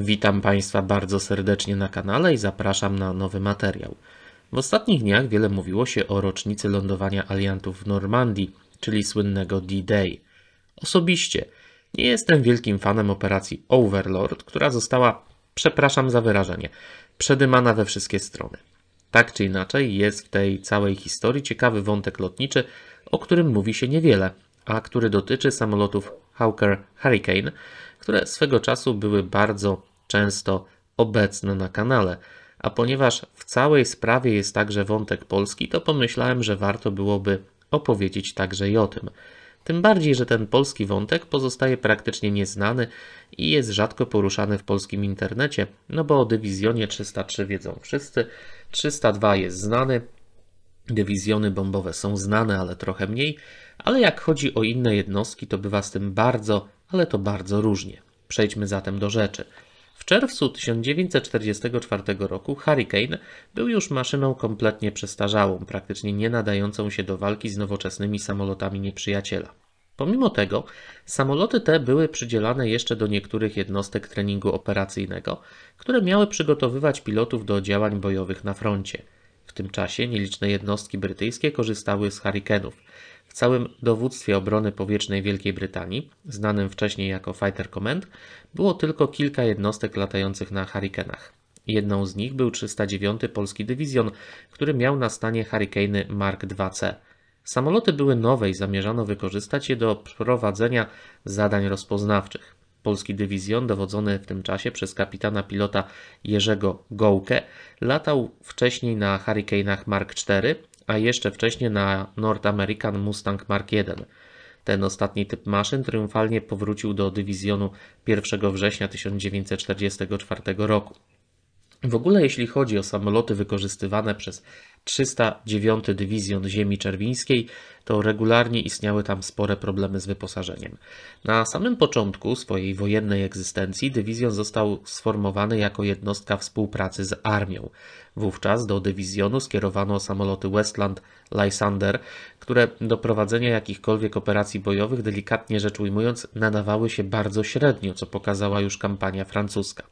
Witam Państwa bardzo serdecznie na kanale i zapraszam na nowy materiał. W ostatnich dniach wiele mówiło się o rocznicy lądowania aliantów w Normandii, czyli słynnego D-Day. Osobiście nie jestem wielkim fanem operacji Overlord, która została, przepraszam za wyrażenie, przedymana we wszystkie strony. Tak czy inaczej, jest w tej całej historii ciekawy wątek lotniczy, o którym mówi się niewiele, a który dotyczy samolotów Hawker Hurricane, które swego czasu były bardzo często obecny na kanale. A ponieważ w całej sprawie jest także wątek polski, to pomyślałem, że warto byłoby opowiedzieć także i o tym. Tym bardziej, że ten polski wątek pozostaje praktycznie nieznany i jest rzadko poruszany w polskim internecie, no bo o dywizjonie 303 wiedzą wszyscy, 302 jest znany, dywizjony bombowe są znane, ale trochę mniej, ale jak chodzi o inne jednostki, to bywa z tym bardzo, ale to bardzo różnie. Przejdźmy zatem do rzeczy. W czerwcu 1944 roku Hurricane był już maszyną kompletnie przestarzałą, praktycznie nie nadającą się do walki z nowoczesnymi samolotami nieprzyjaciela. Pomimo tego, samoloty te były przydzielane jeszcze do niektórych jednostek treningu operacyjnego, które miały przygotowywać pilotów do działań bojowych na froncie. W tym czasie nieliczne jednostki brytyjskie korzystały z Hurricane'ów, w całym dowództwie obrony powietrznej Wielkiej Brytanii, znanym wcześniej jako Fighter Command, było tylko kilka jednostek latających na Hurricanach. Jedną z nich był 309 Polski Dywizjon, który miał na stanie Hurricane Mark IIc. Samoloty były nowe i zamierzano wykorzystać je do prowadzenia zadań rozpoznawczych. Polski dywizjon, dowodzony w tym czasie przez kapitana pilota Jerzego Gołkę, latał wcześniej na Hurricane'ach Mark IV a jeszcze wcześniej na North American Mustang Mark I. Ten ostatni typ maszyn triumfalnie powrócił do dywizjonu 1 września 1944 roku. W ogóle jeśli chodzi o samoloty wykorzystywane przez 309 Dywizjon Ziemi Czerwińskiej, to regularnie istniały tam spore problemy z wyposażeniem. Na samym początku swojej wojennej egzystencji dywizjon został sformowany jako jednostka współpracy z armią. Wówczas do dywizjonu skierowano samoloty Westland Lysander, które do prowadzenia jakichkolwiek operacji bojowych, delikatnie rzecz ujmując, nadawały się bardzo średnio, co pokazała już kampania francuska.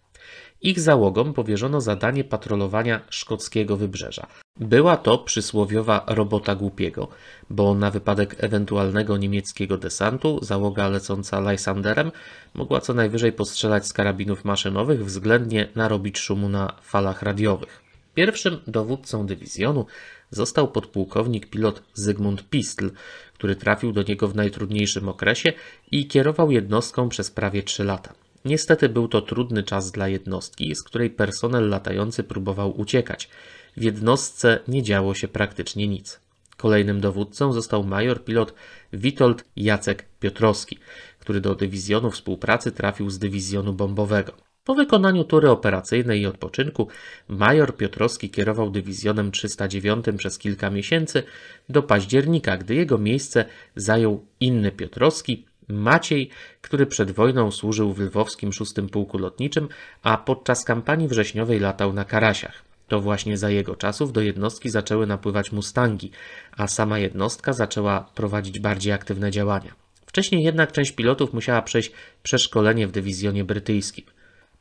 Ich załogom powierzono zadanie patrolowania szkockiego wybrzeża. Była to przysłowiowa robota głupiego, bo na wypadek ewentualnego niemieckiego desantu załoga lecąca Lysanderem mogła co najwyżej postrzelać z karabinów maszynowych, względnie narobić szumu na falach radiowych. Pierwszym dowódcą dywizjonu został podpułkownik pilot Zygmunt Pistl, który trafił do niego w najtrudniejszym okresie i kierował jednostką przez prawie 3 lata. Niestety był to trudny czas dla jednostki, z której personel latający próbował uciekać. W jednostce nie działo się praktycznie nic. Kolejnym dowódcą został major pilot Witold Jacek Piotrowski, który do dywizjonu współpracy trafił z dywizjonu bombowego. Po wykonaniu tury operacyjnej i odpoczynku, major Piotrowski kierował dywizjonem 309 przez kilka miesięcy do października, gdy jego miejsce zajął inny Piotrowski, Maciej, który przed wojną służył w lwowskim szóstym pułku lotniczym, a podczas kampanii wrześniowej latał na karasiach. To właśnie za jego czasów do jednostki zaczęły napływać mustangi, a sama jednostka zaczęła prowadzić bardziej aktywne działania. Wcześniej jednak część pilotów musiała przejść przeszkolenie w dywizjonie brytyjskim.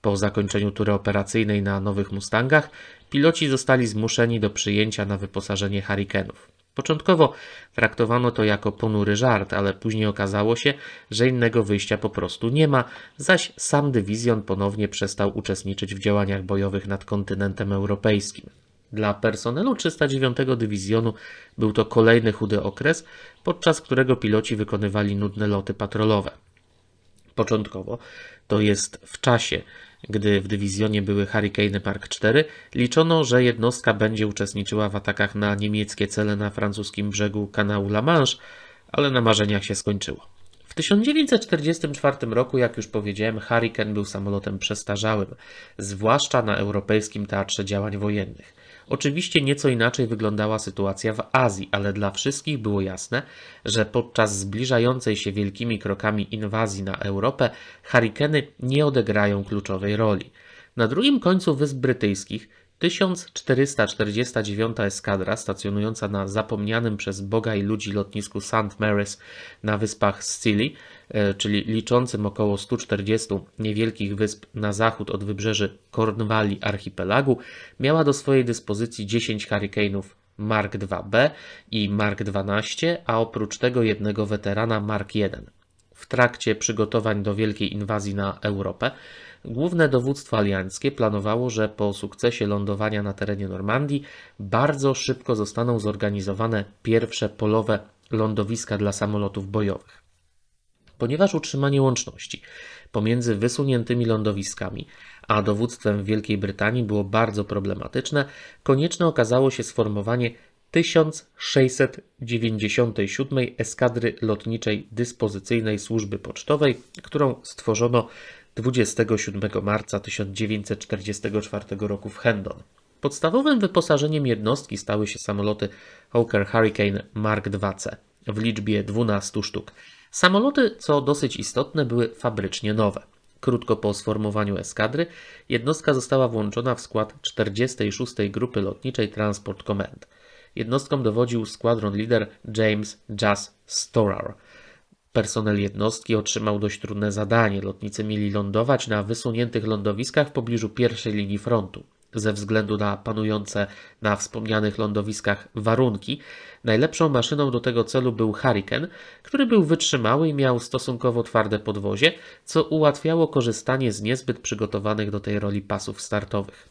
Po zakończeniu tury operacyjnej na nowych Mustangach, piloci zostali zmuszeni do przyjęcia na wyposażenie Hurricane'ów. Początkowo traktowano to jako ponury żart, ale później okazało się, że innego wyjścia po prostu nie ma, zaś sam dywizjon ponownie przestał uczestniczyć w działaniach bojowych nad kontynentem europejskim. Dla personelu 309 Dywizjonu był to kolejny chudy okres, podczas którego piloci wykonywali nudne loty patrolowe początkowo, to jest w czasie, gdy w dywizjonie były Hurricane Park 4, liczono, że jednostka będzie uczestniczyła w atakach na niemieckie cele na francuskim brzegu kanału La Manche, ale na marzeniach się skończyło. W 1944 roku, jak już powiedziałem, Hurricane był samolotem przestarzałym, zwłaszcza na Europejskim Teatrze Działań Wojennych. Oczywiście nieco inaczej wyglądała sytuacja w Azji, ale dla wszystkich było jasne, że podczas zbliżającej się wielkimi krokami inwazji na Europę harikeny nie odegrają kluczowej roli. Na drugim końcu Wysp Brytyjskich 1449 eskadra stacjonująca na zapomnianym przez Boga i ludzi lotnisku St. Mary's na wyspach Scilly E, czyli liczącym około 140 niewielkich wysp na zachód od wybrzeży Cornwalli archipelagu, miała do swojej dyspozycji 10 hurrikanów Mark IIB i Mark XII, a oprócz tego jednego weterana Mark I. W trakcie przygotowań do wielkiej inwazji na Europę, główne dowództwo alianckie planowało, że po sukcesie lądowania na terenie Normandii bardzo szybko zostaną zorganizowane pierwsze polowe lądowiska dla samolotów bojowych ponieważ utrzymanie łączności pomiędzy wysuniętymi lądowiskami a dowództwem w Wielkiej Brytanii było bardzo problematyczne, konieczne okazało się sformowanie 1697 Eskadry Lotniczej Dyspozycyjnej Służby Pocztowej, którą stworzono 27 marca 1944 roku w Hendon. Podstawowym wyposażeniem jednostki stały się samoloty Hawker Hurricane Mark IIc w liczbie 12 sztuk. Samoloty, co dosyć istotne, były fabrycznie nowe. Krótko po sformowaniu eskadry jednostka została włączona w skład 46. Grupy Lotniczej Transport Command. Jednostką dowodził składron lider James Jazz Storar. Personel jednostki otrzymał dość trudne zadanie. Lotnicy mieli lądować na wysuniętych lądowiskach w pobliżu pierwszej linii frontu ze względu na panujące na wspomnianych lądowiskach warunki. Najlepszą maszyną do tego celu był Hurricane, który był wytrzymały i miał stosunkowo twarde podwozie, co ułatwiało korzystanie z niezbyt przygotowanych do tej roli pasów startowych.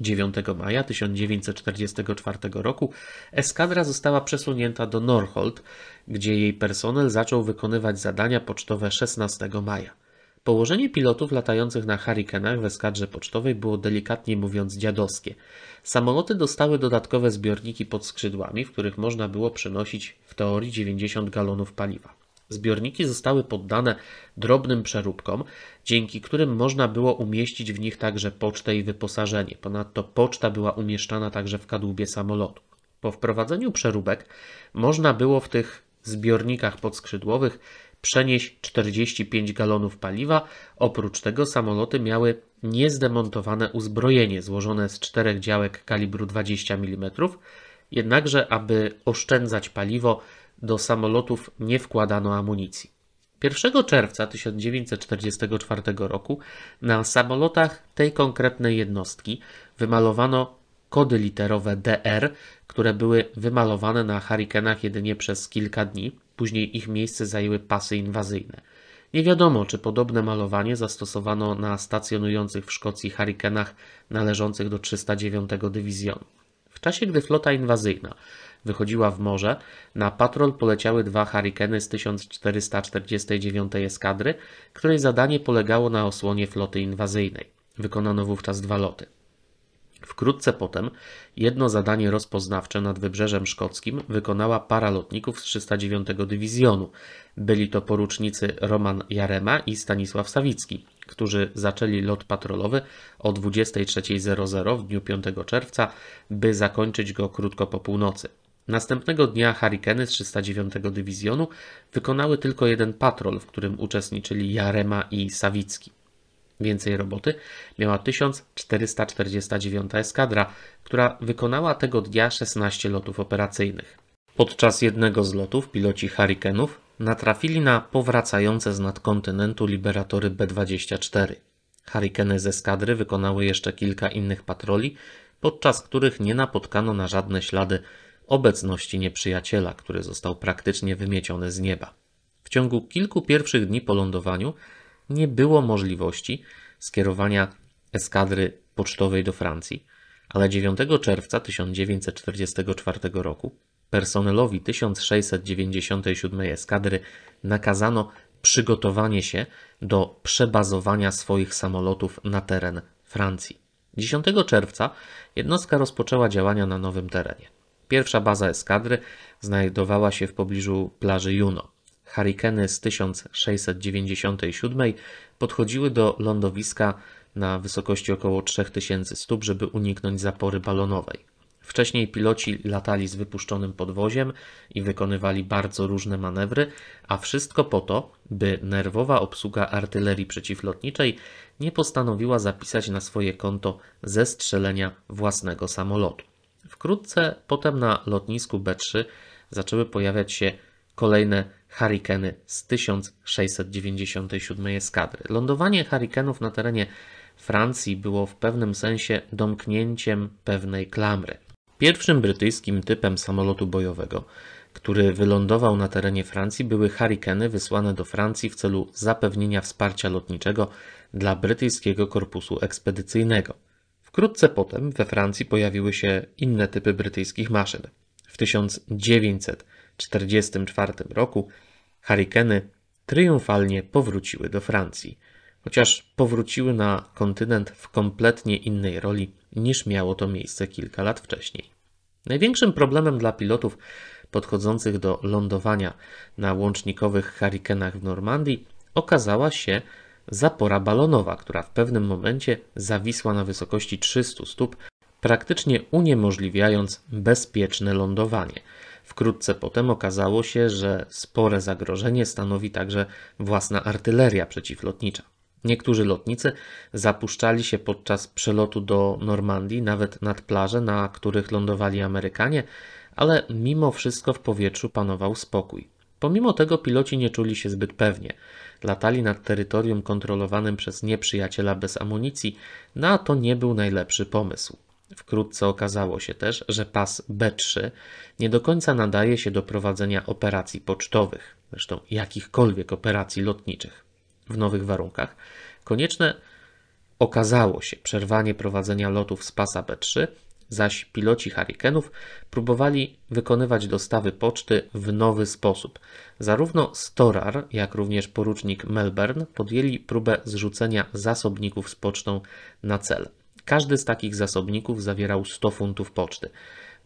9 maja 1944 roku eskadra została przesunięta do Norhold, gdzie jej personel zaczął wykonywać zadania pocztowe 16 maja. Położenie pilotów latających na Hurricane'ach w eskadrze pocztowej było delikatnie mówiąc dziadowskie. Samoloty dostały dodatkowe zbiorniki pod skrzydłami, w których można było przenosić w teorii 90 galonów paliwa. Zbiorniki zostały poddane drobnym przeróbkom, dzięki którym można było umieścić w nich także pocztę i wyposażenie. Ponadto poczta była umieszczana także w kadłubie samolotu. Po wprowadzeniu przeróbek można było w tych zbiornikach podskrzydłowych przenieść 45 galonów paliwa. Oprócz tego samoloty miały niezdemontowane uzbrojenie złożone z czterech działek kalibru 20 mm. Jednakże, aby oszczędzać paliwo, do samolotów nie wkładano amunicji. 1 czerwca 1944 roku na samolotach tej konkretnej jednostki wymalowano kody literowe DR, które były wymalowane na harikenach jedynie przez kilka dni. Później ich miejsce zajęły pasy inwazyjne. Nie wiadomo, czy podobne malowanie zastosowano na stacjonujących w Szkocji harikenach należących do 309 Dywizjonu. W czasie, gdy flota inwazyjna wychodziła w morze, na patrol poleciały dwa harikeny z 1449 eskadry, której zadanie polegało na osłonie floty inwazyjnej. Wykonano wówczas dwa loty. Wkrótce potem jedno zadanie rozpoznawcze nad Wybrzeżem Szkockim wykonała para lotników z 309 Dywizjonu. Byli to porucznicy Roman Jarema i Stanisław Sawicki, którzy zaczęli lot patrolowy o 23.00 w dniu 5 czerwca, by zakończyć go krótko po północy. Następnego dnia Harikeny z 309 Dywizjonu wykonały tylko jeden patrol, w którym uczestniczyli Jarema i Sawicki więcej roboty miała 1449 eskadra, która wykonała tego dnia 16 lotów operacyjnych. Podczas jednego z lotów piloci Hurricane'ów natrafili na powracające z nadkontynentu liberatory B-24. Hurricane z eskadry wykonały jeszcze kilka innych patroli, podczas których nie napotkano na żadne ślady obecności nieprzyjaciela, który został praktycznie wymieciony z nieba. W ciągu kilku pierwszych dni po lądowaniu nie było możliwości skierowania eskadry pocztowej do Francji, ale 9 czerwca 1944 roku personelowi 1697 eskadry nakazano przygotowanie się do przebazowania swoich samolotów na teren Francji. 10 czerwca jednostka rozpoczęła działania na nowym terenie. Pierwsza baza eskadry znajdowała się w pobliżu plaży Juno. Harikeny z 1697 podchodziły do lądowiska na wysokości około 3000 stóp, żeby uniknąć zapory balonowej. Wcześniej piloci latali z wypuszczonym podwoziem i wykonywali bardzo różne manewry, a wszystko po to, by nerwowa obsługa artylerii przeciwlotniczej nie postanowiła zapisać na swoje konto zestrzelenia własnego samolotu. Wkrótce potem na lotnisku B3 zaczęły pojawiać się kolejne Harikeny z 1697 eskadry. Lądowanie harikenów na terenie Francji było w pewnym sensie domknięciem pewnej klamry. Pierwszym brytyjskim typem samolotu bojowego, który wylądował na terenie Francji, były harikeny wysłane do Francji w celu zapewnienia wsparcia lotniczego dla brytyjskiego korpusu ekspedycyjnego. Wkrótce potem we Francji pojawiły się inne typy brytyjskich maszyn. W 1900 1944 roku harikeny triumfalnie powróciły do Francji, chociaż powróciły na kontynent w kompletnie innej roli niż miało to miejsce kilka lat wcześniej. Największym problemem dla pilotów podchodzących do lądowania na łącznikowych harikenach w Normandii okazała się zapora balonowa, która w pewnym momencie zawisła na wysokości 300 stóp, praktycznie uniemożliwiając bezpieczne lądowanie. Wkrótce potem okazało się, że spore zagrożenie stanowi także własna artyleria przeciwlotnicza. Niektórzy lotnicy zapuszczali się podczas przelotu do Normandii, nawet nad plaże, na których lądowali Amerykanie, ale mimo wszystko w powietrzu panował spokój. Pomimo tego piloci nie czuli się zbyt pewnie. Latali nad terytorium kontrolowanym przez nieprzyjaciela bez amunicji, no to nie był najlepszy pomysł. Wkrótce okazało się też, że pas B3 nie do końca nadaje się do prowadzenia operacji pocztowych, zresztą jakichkolwiek operacji lotniczych. W nowych warunkach konieczne okazało się przerwanie prowadzenia lotów z pasa B3, zaś piloci Hurricanów próbowali wykonywać dostawy poczty w nowy sposób. Zarówno Storar, jak również porucznik Melbourne podjęli próbę zrzucenia zasobników z pocztą na cel. Każdy z takich zasobników zawierał 100 funtów poczty.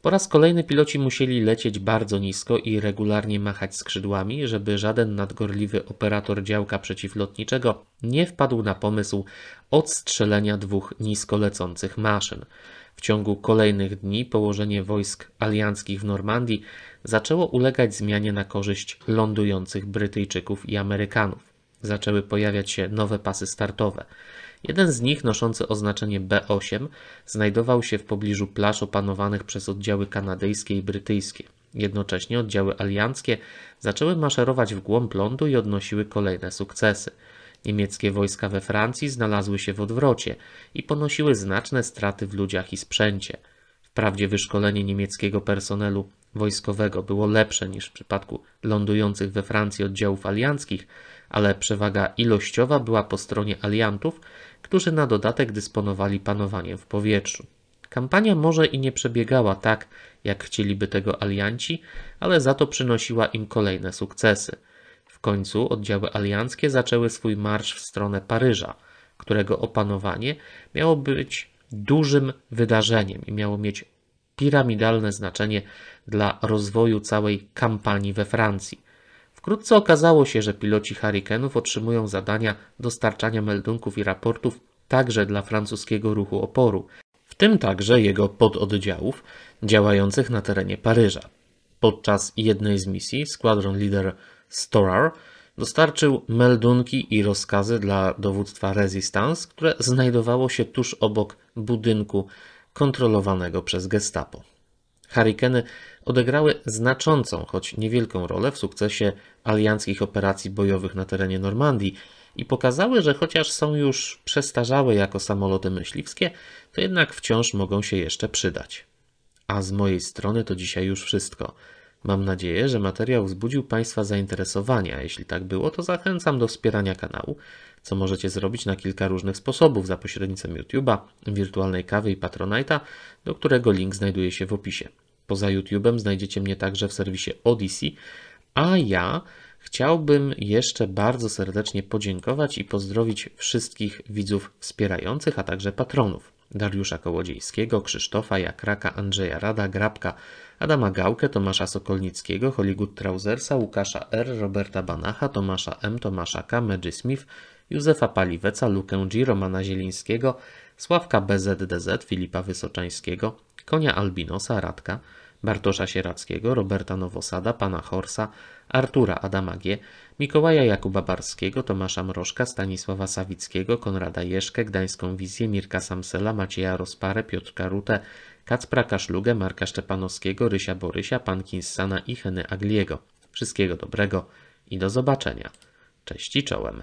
Po raz kolejny piloci musieli lecieć bardzo nisko i regularnie machać skrzydłami, żeby żaden nadgorliwy operator działka przeciwlotniczego nie wpadł na pomysł odstrzelenia dwóch nisko lecących maszyn. W ciągu kolejnych dni położenie wojsk alianckich w Normandii zaczęło ulegać zmianie na korzyść lądujących Brytyjczyków i Amerykanów. Zaczęły pojawiać się nowe pasy startowe. Jeden z nich, noszący oznaczenie B8, znajdował się w pobliżu plaż opanowanych przez oddziały kanadyjskie i brytyjskie. Jednocześnie oddziały alianckie zaczęły maszerować w głąb lądu i odnosiły kolejne sukcesy. Niemieckie wojska we Francji znalazły się w odwrocie i ponosiły znaczne straty w ludziach i sprzęcie. Wprawdzie wyszkolenie niemieckiego personelu wojskowego było lepsze niż w przypadku lądujących we Francji oddziałów alianckich, ale przewaga ilościowa była po stronie aliantów, którzy na dodatek dysponowali panowaniem w powietrzu. Kampania może i nie przebiegała tak, jak chcieliby tego alianci, ale za to przynosiła im kolejne sukcesy. W końcu oddziały alianckie zaczęły swój marsz w stronę Paryża, którego opanowanie miało być dużym wydarzeniem i miało mieć piramidalne znaczenie dla rozwoju całej kampanii we Francji. Wkrótce okazało się, że piloci Hurricane'ów otrzymują zadania dostarczania meldunków i raportów także dla francuskiego ruchu oporu, w tym także jego pododdziałów działających na terenie Paryża. Podczas jednej z misji składron lider Storar dostarczył meldunki i rozkazy dla dowództwa Resistance, które znajdowało się tuż obok budynku kontrolowanego przez Gestapo. Harikeny odegrały znaczącą, choć niewielką rolę w sukcesie alianckich operacji bojowych na terenie Normandii i pokazały, że chociaż są już przestarzałe jako samoloty myśliwskie, to jednak wciąż mogą się jeszcze przydać. A z mojej strony to dzisiaj już wszystko. Mam nadzieję, że materiał wzbudził Państwa zainteresowania. Jeśli tak było, to zachęcam do wspierania kanału, co możecie zrobić na kilka różnych sposobów za pośrednictwem YouTube'a, wirtualnej kawy i Patronite'a, do którego link znajduje się w opisie. Poza YouTube'em znajdziecie mnie także w serwisie Odyssey, a ja chciałbym jeszcze bardzo serdecznie podziękować i pozdrowić wszystkich widzów wspierających, a także patronów. Dariusza Kołodziejskiego, Krzysztofa Jakraka, Andrzeja Rada, Grabka, Adama Gałkę, Tomasza Sokolnickiego, Hollywood Trausersa, Łukasza R., Roberta Banacha, Tomasza M., Tomasza K., Medzi Smith, Józefa Paliweca, Lukę G., Romana Zielińskiego, Sławka BZDZ, Filipa Wysoczańskiego, Konia Albinosa, Radka, Bartosza Sierackiego, Roberta Nowosada, Pana Horsa, Artura Adamagie, Mikołaja Jakuba Barskiego, Tomasza Mrożka, Stanisława Sawickiego, Konrada Jeszkę, Gdańską Wizję, Mirka Samsela, Macieja Rozparę, Piotrka Rutę, Kacpra Kaszlugę, Marka Szczepanowskiego, Rysia Borysia, Pankinsana i Heny Agliego. Wszystkiego dobrego i do zobaczenia. Cześć i czołem.